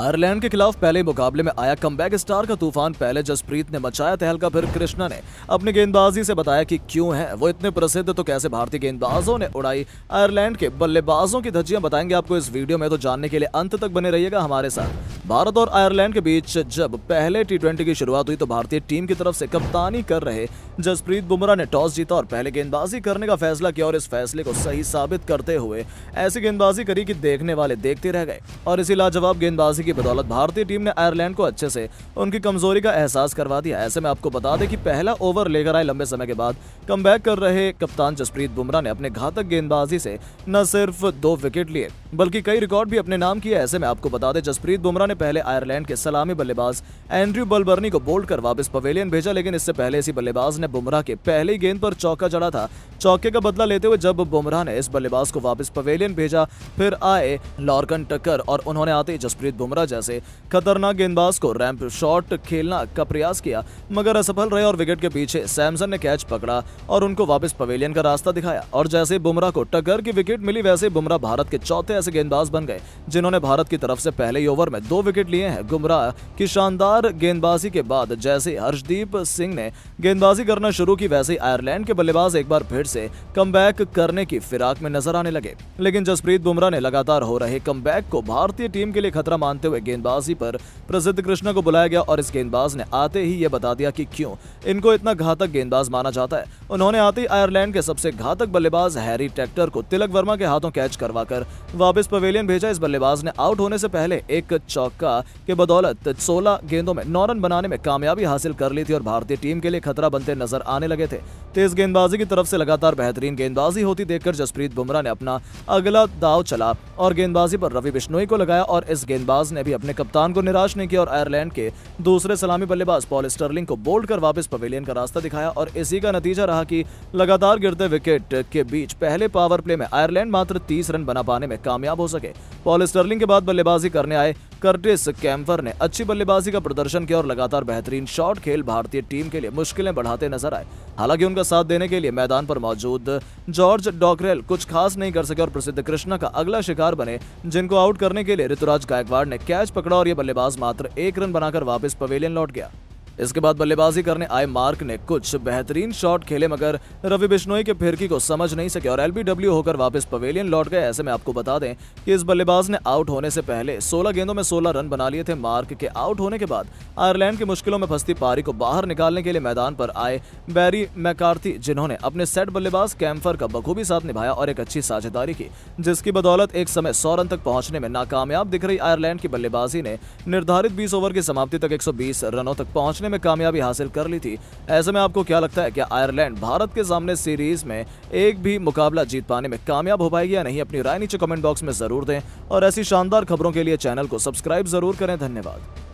Ireland के खिलाफ पहले मुकाबले में आया कम स्टार का तूफान पहले जसप्रीत ने मचाया तहलका फिर कृष्णा ने अपनी गेंदबाजी से बताया कि क्यों है वो इतने प्रसिद्ध तो कैसे भारतीय गेंदबाजों ने उड़ाई आयरलैंड के बल्लेबाजों की धज्जियां बताएंगे आपको इस वीडियो में तो जानने के लिए अंत तक बने रहिएगा हमारे साथ भारत और आयरलैंड के बीच जब पहले टी की शुरुआत हुई तो भारतीय टीम की तरफ से कप्तानी कर रहे जसप्रीत बुमराह ने टॉस जीता और पहले गेंदबाजी करने का फैसला किया और इस फैसले को सही साबित करते हुए ऐसी गेंदबाजी करी कि देखने वाले देखते रह गए और इसी लाजवाब गेंदबाजी की बदौलत भारतीय टीम ने आयरलैंड को अच्छे से उनकी कमजोरी का एहसास करवा दिया ऐसे में आपको बता दें कि पहला ओवर लेकर आए लंबे समय के बाद कम कर रहे कप्तान जसप्रीत बुमराह ने अपने घातक गेंदबाजी से न सिर्फ दो विकेट लिए बल्कि कई रिकॉर्ड भी अपने नाम किए ऐसे में आपको बता दें जसप्रीत बुमराह ने पहले आयरलैंड के सलामी बल्लेबाज एंड्रयू बलबर्नी को बोल्ड कर वापस पवेलियन भेजा लेकिन इससे पहले इसी बल्लेबाज ने बुमराह के पहले गेंद पर चौका जड़ा था चौके का बदला लेते हुए जब बुमराह ने इस बल्लेबाज को वापस पवेलियन भेजा फिर आए लॉर्कन टक्कर और उन्होंने आते जसप्रीत बुमरा बुमराह जैसे खतरनाक गेंदबाज को रैंप शॉट खेलना का प्रयास किया मगर असफल रहे और विकेट के पीछे सैमसन ने कैच पकड़ा और उनको वापस पवेलियन का रास्ता दिखाया और जैसे बुमराह को टक्कर की विकेट मिली वैसे बुमराह भारत के चौथे ऐसे गेंदबाज बन गए जिन्होंने भारत की तरफ से पहले ओवर में दो विकेट लिए हैं गुमराह की शानदार गेंदबाजी के बाद जैसे हर्षदीप सिंह ने गेंदबाजी करना शुरू की वैसे आयरलैंड के बल्लेबाज एक बार फिर से कम करने की फिराक में नजर आने लगे लेकिन जसप्रीत बुमराह ने लगातार हो रहे कम को भारतीय टीम के लिए खतरा मानते जानते हुए गेंदबाजी पर प्रसिद्ध कृष्णा को बुलाया गया और इस गेंदबाज ने आते ही यह बता दिया कि क्यों इनको इतना घातक गेंदबाज माना जाता है उन्होंने आते ही आयरलैंड के सबसे घातक बल्लेबाज हैरी ट्रैक्टर को तिलक वर्मा के हाथों कैच करवाकर वापस पवेलियन भेजा इस बल्लेबाज ने आउट होने से पहले एक चौका के बदौलत सोलह गेंदों में नौ रन बनाने में कामयाबी हासिल कर ली थी और भारतीय टीम के लिए खतरा बनते नजर आने लगे थे तेज गेंदबाजी की तरफ से लगातार बेहतरीन गेंदबाजी होती देखकर जसप्रीत बुमराह ने अपना अगला दाव चला और गेंदबाजी पर रवि बिश्नोई को लगाया और इस गेंदबाज बल्लेबाज ने भी अपने कप्तान को निराश नहीं किया और आयरलैंड के दूसरे सलामी बल्लेबाज पॉल स्टर्लिंग को बोल्ड कर वापस पवेलियन का रास्ता दिखाया और इसी का नतीजा रहा कि लगातार गिरते विकेट के बीच पहले पावर प्ले में आयरलैंड मात्र तीस रन बना पाने में कामयाब हो सके पॉल स्टर्लिंग के बाद बल्लेबाजी करने आए कर्टिस कैम्पर ने अच्छी बल्लेबाजी का प्रदर्शन किया और लगातार बेहतरीन शॉट खेल भारतीय टीम के लिए मुश्किलें बढ़ाते नजर आए हालांकि उनका साथ देने के लिए मैदान पर मौजूद जॉर्ज डॉकरेल कुछ खास नहीं कर सके और प्रसिद्ध कृष्णा का अगला शिकार बने जिनको आउट करने के लिए ऋतुराज गायकवाड़ ने कैच पकड़ा और ये बल्लेबाज मात्र एक रन बनाकर वापस पवेलियन लौट गया इसके बाद बल्लेबाजी करने आए मार्क ने कुछ बेहतरीन शॉट खेले मगर रवि बिश्नोई के फिरकी को समझ नहीं सके और एलबीडब्ल्यू होकर वापस पवेलियन लौट गए ऐसे में आपको बता दें कि इस बल्लेबाज ने आउट होने से पहले सोलह गेंदों में सोलह रन बना लिए थे मार्क के आउट होने के बाद आयरलैंड की मुश्किलों में फंसती पारी को बाहर निकालने के लिए मैदान पर आए बैरी मैकार्थी जिन्होंने अपने सेट बल्लेबाज कैम्फर का बखूबी साथ निभाया और एक अच्छी साझेदारी की जिसकी बदौलत एक समय सौ रन तक पहुंचने में नाकामयाब दिख रही आयरलैंड की बल्लेबाजी ने निर्धारित बीस ओवर की समाप्ति तक एक रनों तक पहुंचने में कामयाबी हासिल कर ली थी ऐसे में आपको क्या लगता है कि आयरलैंड भारत के सामने सीरीज में एक भी मुकाबला जीत पाने में कामयाब हो पाएगी या नहीं अपनी राय नीचे कमेंट बॉक्स में जरूर दें और ऐसी शानदार खबरों के लिए चैनल को सब्सक्राइब जरूर करें धन्यवाद